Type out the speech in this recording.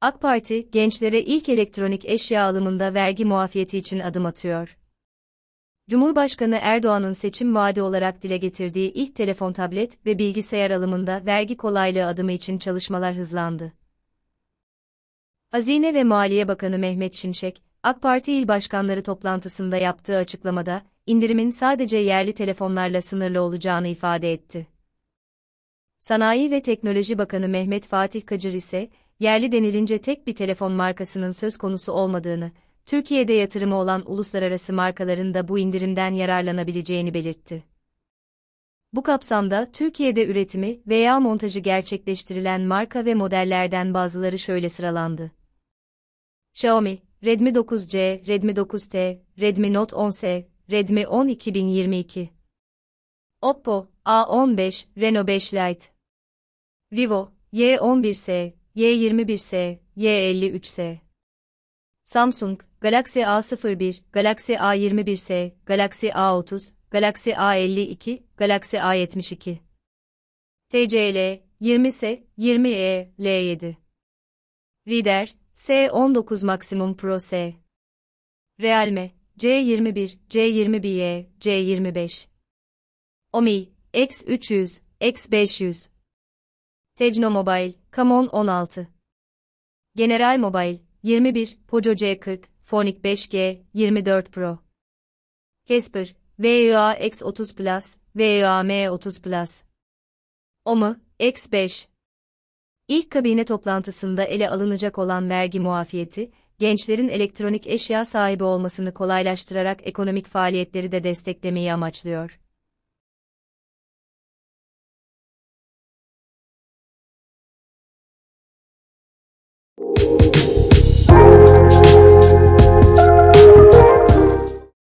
AK Parti, gençlere ilk elektronik eşya alımında vergi muafiyeti için adım atıyor. Cumhurbaşkanı Erdoğan'ın seçim vaadi olarak dile getirdiği ilk telefon, tablet ve bilgisayar alımında vergi kolaylığı adımı için çalışmalar hızlandı. Hazine ve Maliye Bakanı Mehmet Şimşek, AK Parti il başkanları toplantısında yaptığı açıklamada, indirimin sadece yerli telefonlarla sınırlı olacağını ifade etti. Sanayi ve Teknoloji Bakanı Mehmet Fatih Kacır ise, yerli denilince tek bir telefon markasının söz konusu olmadığını, Türkiye'de yatırımı olan uluslararası markaların da bu indirimden yararlanabileceğini belirtti. Bu kapsamda Türkiye'de üretimi veya montajı gerçekleştirilen marka ve modellerden bazıları şöyle sıralandı. Xiaomi, Redmi 9C, Redmi 9T, Redmi Note 10S, Redmi 10 2022. Oppo, A15, Reno 5 Lite. Vivo, Y11S, Y21S, Y53S. Samsung, Galaxy A01, Galaxy A21S, Galaxy A30, Galaxy A52, Galaxy A72. TCL, 20S, 20E, L7. Reader, S19 Maximum Pro S. Realme, C21, C21E, C25. OMI, X300, X500. Tecno Mobile, Camon 16. General Mobile, 21, Poco C40, Phonic 5G, 24 Pro. Casper, VIA e X30 Plus, VIA e M30 Plus. OMA, X5. İlk kabine toplantısında ele alınacak olan vergi muafiyeti, gençlerin elektronik eşya sahibi olmasını kolaylaştırarak ekonomik faaliyetleri de desteklemeyi amaçlıyor. you